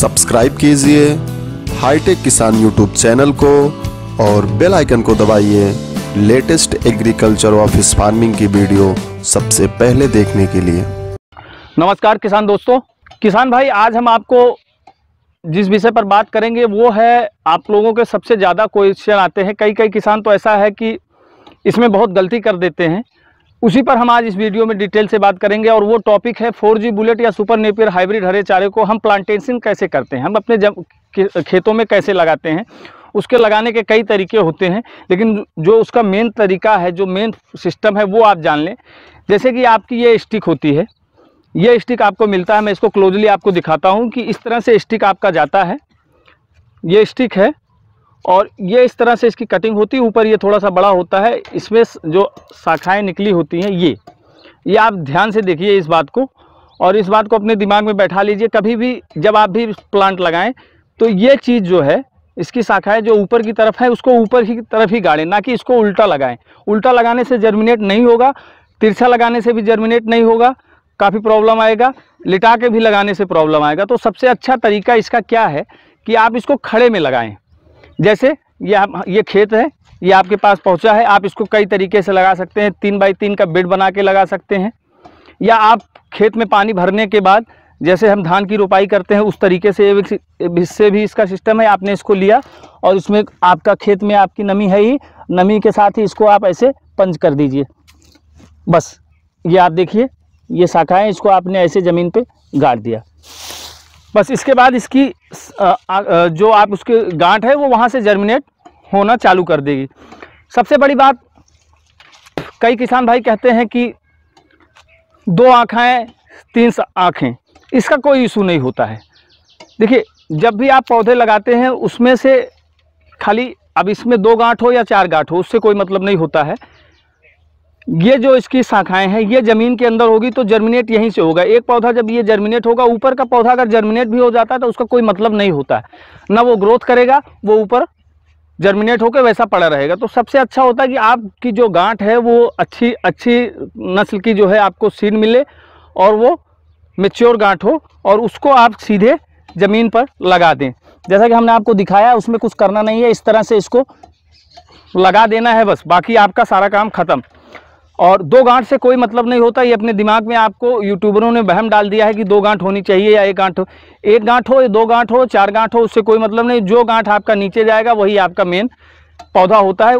subscribe कीजिए hi tech किसान YouTube channel को और बेल आइकन को दबाइए लेटेस्ट एग्रीकल्चर ऑफिस फार्मिंग की वीडियो सबसे पहले देखने के लिए नमस्कार किसान दोस्तों किसान भाई आज हम आपको जिस विषय पर बात करेंगे वो है आप लोगों के सबसे ज़्यादा क्वेश्चन आते हैं कई कई किसान तो ऐसा है कि इसमें बहुत गलती कर देते हैं उसी पर हम आज इस वीडियो में डिटेल से बात करेंगे और वो टॉपिक है फोर जी बुलेट या सुपर नेपियर हाइब्रिड हरे चारे को हम प्लांटेशन कैसे करते हैं हम अपने जब खेतों में कैसे लगाते हैं उसके लगाने के कई तरीके होते हैं लेकिन जो उसका मेन तरीका है जो मेन सिस्टम है वो आप जान लें जैसे कि आपकी ये स्टिक होती है ये स्टिक आपको मिलता है मैं इसको क्लोजली आपको दिखाता हूँ कि इस तरह से स्टिक आपका जाता है ये स्टिक है और ये इस तरह से इसकी कटिंग होती है ऊपर ये थोड़ा सा बड़ा होता है इसमें जो शाखाएँ निकली होती हैं ये ये आप ध्यान से देखिए इस बात को और इस बात को अपने दिमाग में बैठा लीजिए कभी भी जब आप भी प्लांट लगाएं तो ये चीज़ जो है इसकी शाखाएं जो ऊपर की तरफ है उसको ऊपर की तरफ ही गाड़ें ना कि इसको उल्टा लगाएँ उल्टा लगाने से जर्मिनेट नहीं होगा तिरछा लगाने से भी जर्मिनेट नहीं होगा काफ़ी प्रॉब्लम आएगा लिटा के भी लगाने से प्रॉब्लम आएगा तो सबसे अच्छा तरीका इसका क्या है कि आप इसको खड़े में लगाएँ जैसे ये आप ये खेत है ये आपके पास पहुंचा है आप इसको कई तरीके से लगा सकते हैं तीन बाई तीन का बेड बना के लगा सकते हैं या आप खेत में पानी भरने के बाद जैसे हम धान की रोपाई करते हैं उस तरीके से इससे भी इसका सिस्टम है आपने इसको लिया और इसमें आपका खेत में आपकी नमी है ही नमी के साथ ही इसको आप ऐसे पंज कर दीजिए बस ये आप देखिए ये शाखाएं इसको आपने ऐसे ज़मीन पर गाड़ दिया बस इसके बाद इसकी जो आप उसके गांठ है वो वहाँ से जर्मिनेट होना चालू कर देगी सबसे बड़ी बात कई किसान भाई कहते हैं कि दो आँखें तीन आँखें इसका कोई इशू नहीं होता है देखिए जब भी आप पौधे लगाते हैं उसमें से खाली अब इसमें दो गांठ हो या चार गांठ हो उससे कोई मतलब नहीं होता है ये जो इसकी शाखाएं हैं ये ज़मीन के अंदर होगी तो जर्मिनेट यहीं से होगा एक पौधा जब ये जर्मिनेट होगा ऊपर का पौधा अगर जर्मिनेट भी हो जाता है तो उसका कोई मतलब नहीं होता है ना वो ग्रोथ करेगा वो ऊपर जर्मिनेट होकर वैसा पड़ा रहेगा तो सबसे अच्छा होता है कि आपकी जो गांठ है वो अच्छी अच्छी नस्ल की जो है आपको सीड मिले और वो मेच्योर गांठ हो और उसको आप सीधे ज़मीन पर लगा दें जैसा कि हमने आपको दिखाया उसमें कुछ करना नहीं है इस तरह से इसको लगा देना है बस बाकी आपका सारा काम ख़त्म और दो गांठ से कोई मतलब नहीं होता ये अपने दिमाग में आपको यूट्यूबरों ने बहम डाल दिया है कि दो गांठ होनी चाहिए या एक गांठ हो एक गांठ हो या दो गांठ हो चार गांठ हो उससे कोई मतलब नहीं जो गांठ आपका नीचे जाएगा वही आपका मेन पौधा होता है